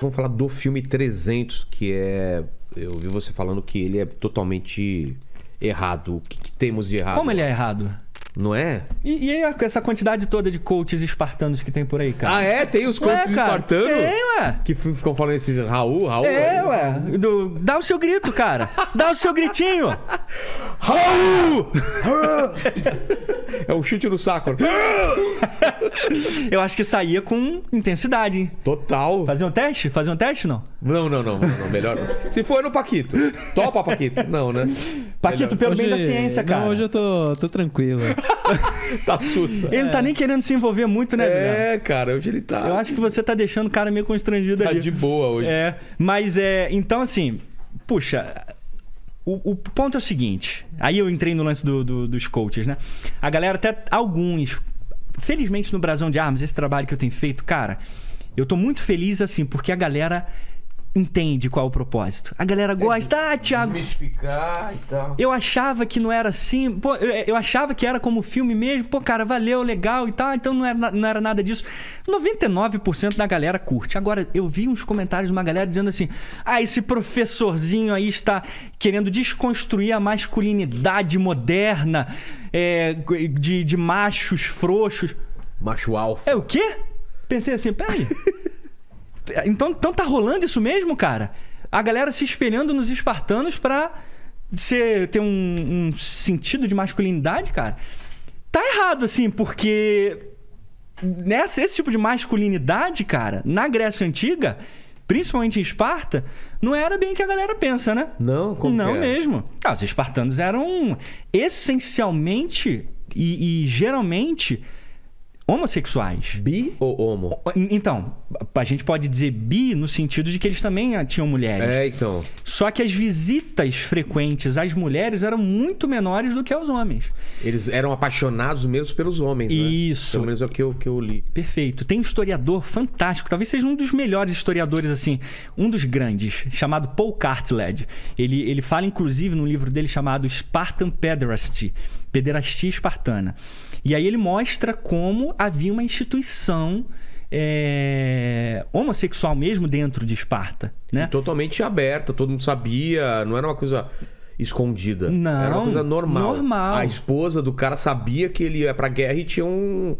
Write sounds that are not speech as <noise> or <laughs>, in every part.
Vamos falar do filme 300, que é. Eu vi você falando que ele é totalmente errado. O que, que temos de errado? Como ele é errado? Não é? E, e essa quantidade toda de coaches espartanos que tem por aí, cara? Ah, é? Tem os coaches ué, espartanos? Tem, ué. Que ficam falando esse Raul, Raul. É, ué. Do, dá o seu grito, cara. dá o seu gritinho. <laughs> Raul! <laughs> é um chute no saco. <laughs> Eu acho que saía com intensidade, hein? Total. Fazer um teste? Fazer um teste, não? Não, não, não. não, melhor não. Se for no Paquito. Topa, Paquito. Não, né? Paquito, melhor. pelo hoje, bem da ciência, cara. Não, hoje eu tô, tô tranquilo. <laughs> tá sussa. Ele é. não tá é. nem querendo se envolver muito, né, É, cara. Hoje ele tá... Eu acho que você tá deixando o cara meio constrangido tá ali. Tá de boa hoje. É. Mas, é... Então, assim... Puxa, o, o, ponto é o seguinte. Aí eu entrei no lance do, do, dos coaches, né? A galera, até alguns. Felizmente no Brasão de Armas, esse trabalho que eu tenho feito, cara, eu tô muito feliz assim, porque a galera entende qual é o propósito. A galera é gosta, é, ah, Thiago. Mistificar e tal. Eu achava que não era assim, pô, eu, eu, achava que era como filme mesmo, pô, cara, valeu, legal e tal, então não era, não era nada disso. 99% da galera curte. Agora, eu vi uns comentários de uma galera dizendo assim: ah, esse professorzinho aí está querendo desconstruir a masculinidade moderna é, de, de machos frouxos. Macho alfa. É o quê? Pensei assim, peraí. <laughs> Então, então tá rolando isso mesmo, cara? A galera se espelhando nos espartanos pra ser, ter um, um sentido de masculinidade, cara? Tá errado, assim, porque nessa, esse tipo de masculinidade, cara, na Grécia Antiga, principalmente em Esparta, não era bem o que a galera pensa, né? Não, como Não é? mesmo. Ah, os espartanos eram essencialmente e, e geralmente homossexuais. Bi ou homo? Então, a gente pode dizer bi no sentido de que eles também tinham mulheres. É, então. Só que as visitas frequentes às mulheres eram muito menores do que aos homens. Eles eram apaixonados mesmo pelos homens, né? Isso. Né? Pelo menos é o que eu, que eu li. Perfeito. Tem um historiador fantástico, talvez seja um dos melhores historiadores, assim, um dos grandes, chamado Paul Cartled. Ele, ele fala, inclusive, num livro dele chamado Spartan Pederasty, Pederastia Espartana. E aí ele mostra como havia uma instituição é, homossexual mesmo dentro de Esparta, né? totalmente aberta, todo mundo sabia, não era uma coisa escondida. Não, era uma coisa normal. normal. A esposa do cara sabia que ele ia pra guerra e tinha um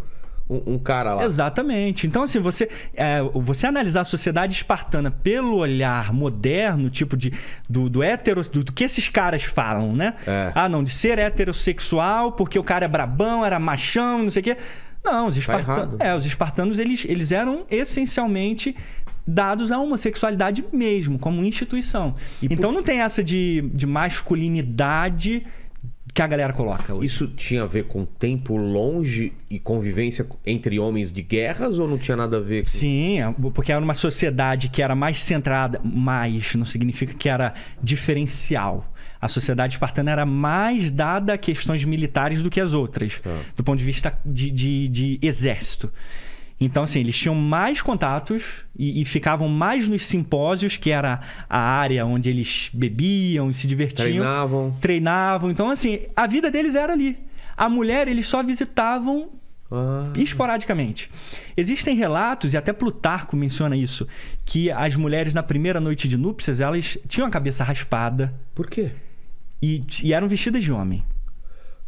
um, cara lá. Exatamente. Então, assim, você, é, você analisar a sociedade espartana pelo olhar moderno, tipo de. do, do hetero. Do, do que esses caras falam, né? É. Ah, não, de ser heterossexual, porque o cara é brabão, era machão, não sei o quê. Não, os espartanos, tá é, os espartanos eles, eles eram essencialmente dados à homossexualidade mesmo, como instituição. E então por... não tem essa de, de masculinidade que a galera coloca hoje. Isso tinha a ver com tempo longe e convivência entre homens de guerras ou não tinha nada a ver? Com... Sim, é, porque era uma sociedade que era mais centrada, mas não significa que era diferencial a sociedade espartana era mais dada a questões militares do que as outras, tá. do ponto de vista de, de, de, exército. Então, assim, eles tinham mais contatos e, e, ficavam mais nos simpósios, que era a área onde eles bebiam, e se divertiam. Treinavam. Treinavam. Então, assim, a vida deles era ali. A mulher, eles só visitavam ah. esporadicamente. Existem relatos, e até Plutarco menciona isso, que as mulheres na primeira noite de núpcias, elas tinham a cabeça raspada. Por quê? E, e eram vestidas de homem.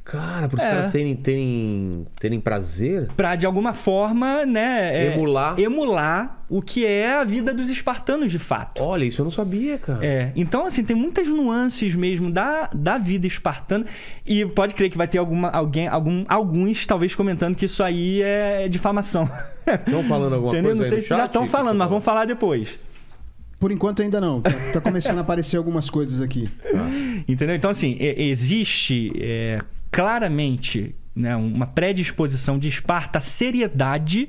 Cara, para os é. caras terem, terem, terem prazer. Pra, de alguma forma, né? É, emular. Emular o que é a vida dos espartanos, de fato. Olha, isso eu não sabia, cara. É. Então, assim, tem muitas nuances mesmo da, da vida espartana. E pode crer que vai ter alguma, alguém, algum, alguns, talvez, comentando que isso aí é, é difamação. Estão falando alguma Entendeu? coisa? Não sei se chat, já estão falando, mas vamos falar depois. Por enquanto ainda não. Tá, tá começando a aparecer algumas coisas aqui. Tá. Entendeu? Então, assim, existe é, claramente né, uma predisposição de Esparta à seriedade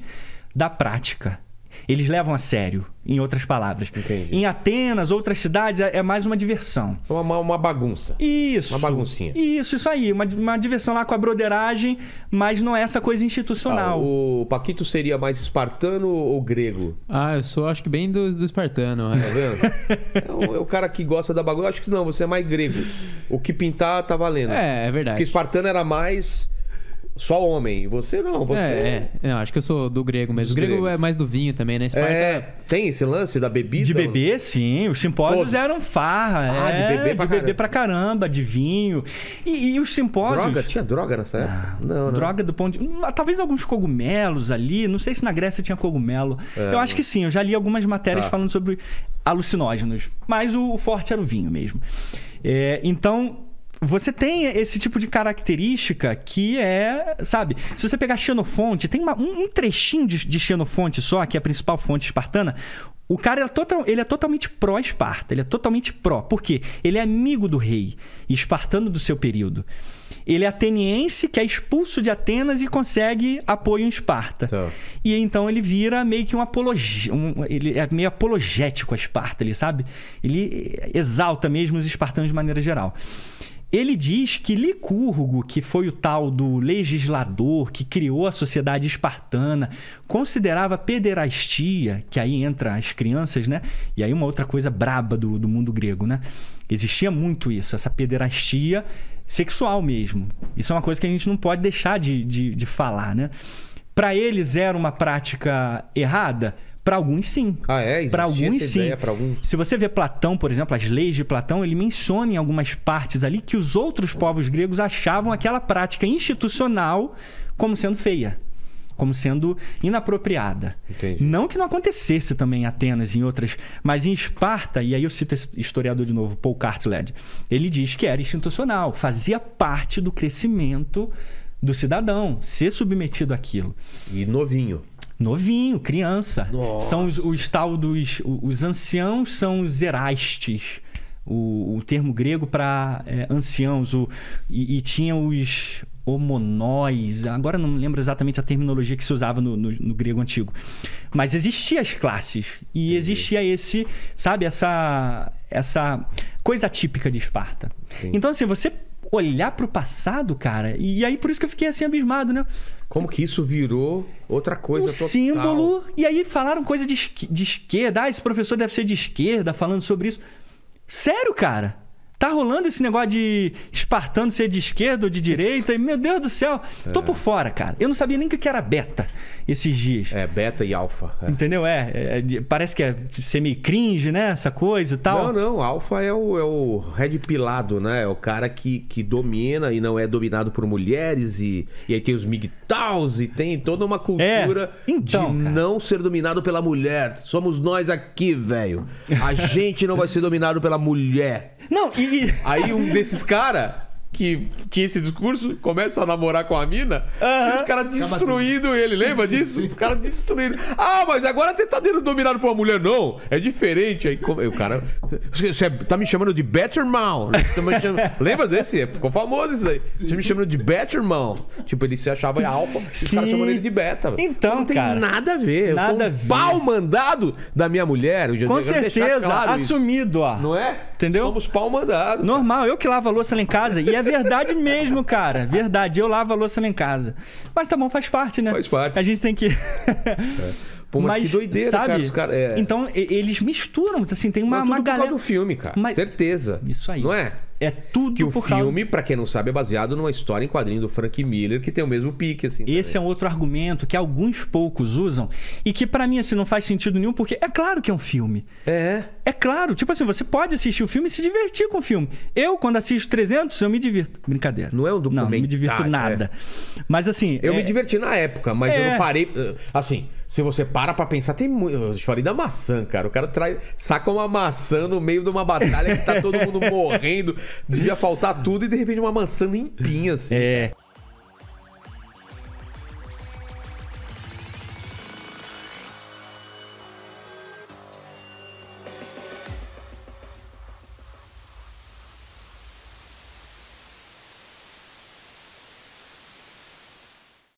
da prática. Eles levam a sério, em outras palavras. Entendi. Em Atenas, outras cidades, é, é mais uma diversão. É uma, uma bagunça. Isso. Uma baguncinha. Isso, isso aí. Uma, uma diversão lá com a broderagem, mas não é essa coisa institucional. Ah, o Paquito seria mais espartano ou grego? Ah, eu sou, acho que bem do, do espartano. É. Tá vendo? é, o, é, o, cara que gosta da bagunça. Acho que não, você é mais grego. O que pintar tá valendo. É, é verdade. Porque espartano era mais só homem. Você não, você. É, é. Não, é. acho que eu sou do grego mesmo. o grego é mais do vinho também, né? Esparta... É, é, tem esse lance da bebida? De beber, sim. Os simpósios eram farra. Ah, é, de beber pra, de caramba. pra caramba, de vinho. E, e, os simpósios. Droga? Tinha droga nessa época? Ah, não, não, Droga do ponto de. Ah, talvez alguns cogumelos ali. Não sei se na Grécia tinha cogumelo. É, eu acho que sim. Eu já li algumas matérias tá. falando sobre alucinógenos. Mas o forte era o vinho mesmo. É, então você tem esse tipo de característica que é, sabe? Se você pegar Xenofonte, tem uma, um, trechinho de, de Xenofonte só, que é a principal fonte espartana. O cara ele é, total, ele é totalmente pró-Esparta, ele é totalmente pró. Por quê? Ele é amigo do rei, espartano do seu período. Ele é ateniense que é expulso de Atenas e consegue apoio em Esparta. Tá. E então ele vira meio que um apologético. Um, ele é meio apologético a Esparta, ele sabe? Ele exalta mesmo os espartanos de maneira geral. Ele diz que Licurgo, que foi o tal do legislador que criou a sociedade espartana, considerava pederastia, que aí entra as crianças, né? E aí uma outra coisa braba do, do mundo grego, né? Existia muito isso, essa pederastia sexual mesmo. Isso é uma coisa que a gente não pode deixar de, de, de falar, né? Para eles era uma prática errada? Para alguns, sim. Ah, é? Para alguns, sim. Se você ver Platão, por exemplo, as leis de Platão, ele menciona em algumas partes ali que os outros povos gregos achavam aquela prática institucional como sendo feia como sendo inapropriada. Entendi. Não que não acontecesse também em Atenas, em outras, mas em Esparta, e aí eu cito esse historiador de novo, Paul Cartland, ele diz que era institucional, fazia parte do crescimento do cidadão, ser submetido àquilo. E novinho. Novinho, criança. Nossa. São os, os tal dos. Os anciãos são os erastes. O, o termo grego para é, anciãos. O, e, e tinha os homonóis. Agora não lembro exatamente a terminologia que se usava no, no, no grego antigo. Mas existiam as classes. E Entendi. existia esse, sabe, essa, essa coisa típica de Esparta. Sim. Então, assim, você olhar pro passado, cara. E aí por isso que eu fiquei assim abismado, né? Como que isso virou outra coisa um total. símbolo. E aí falaram coisa de, de esquerda. Ah, esse professor deve ser de esquerda falando sobre isso. Sério, cara? Tá rolando esse negócio de espartano ser de esquerda ou de direita. E, meu Deus do céu, tô é. por fora, cara. Eu não sabia nem o que era beta esses dias. É, beta e alfa. É. Entendeu? É, é, parece que é semi cringe, né? Essa coisa e tal. Não, não. Alfa é o, é o red pilado, né? É o cara que, que domina e não é dominado por mulheres. E, e aí tem os MGTOWs e tem toda uma é, cultura então, de cara. não ser dominado pela mulher. Somos nós aqui, velho. A <laughs> gente não vai ser dominado pela mulher. Não, e, Aí um desses cara que tinha esse discurso, começa a namorar com a mina, e os caras destruindo ele, lembra disso? Os caras destruindo. Ah, mas agora você tá sendo dominado por uma mulher, não. É diferente. Aí o cara. Você tá me chamando de Better Mal. Tá lembra desse? É, ficou famoso isso aí. Sim. Você tá me chamando de Better Man, Tipo, ele se achava alfa, os caras chamando ele de beta. Então, não tem cara, nada a ver. Nada a ver. pau mandado da minha mulher. Eu com certeza, claro assumido, ó. Não é? Entendeu? Somos pau mandado. Normal, cara. eu que lavo a louça lá em casa e é é verdade mesmo, cara. Verdade. Eu lavo a louça lá em casa. Mas tá bom, faz parte, né? Faz parte. A gente tem que. é. Pô, mas, mas, que doideira, sabe? cara. cara é... Então, eles misturam, assim, tem uma, mas tudo uma galera. do filme, cara. Mas... Certeza. Isso aí. Não é? É tudo que o filme, causa... para quem não sabe, é baseado numa história em quadrinho do Frank Miller que tem o mesmo pique assim. Esse também. é um outro argumento que alguns poucos usam e que para mim assim não faz sentido nenhum porque é claro que é um filme. É. É claro, tipo assim, você pode assistir o filme e se divertir com o filme. Eu quando assisto 300, eu me divirto. Brincadeira. Não é um documento. Não, não me divirto é. nada. É. Mas assim, eu é... me diverti na época, mas é... eu não é. parei eh, assim, se você para pra pensar, tem muito. Eu falei da maçã, cara. O cara trai, saca uma maçã no meio de uma batalha que tá todo mundo <laughs> morrendo. Devia faltar tudo e de repente uma maçã limpinha, assim. É.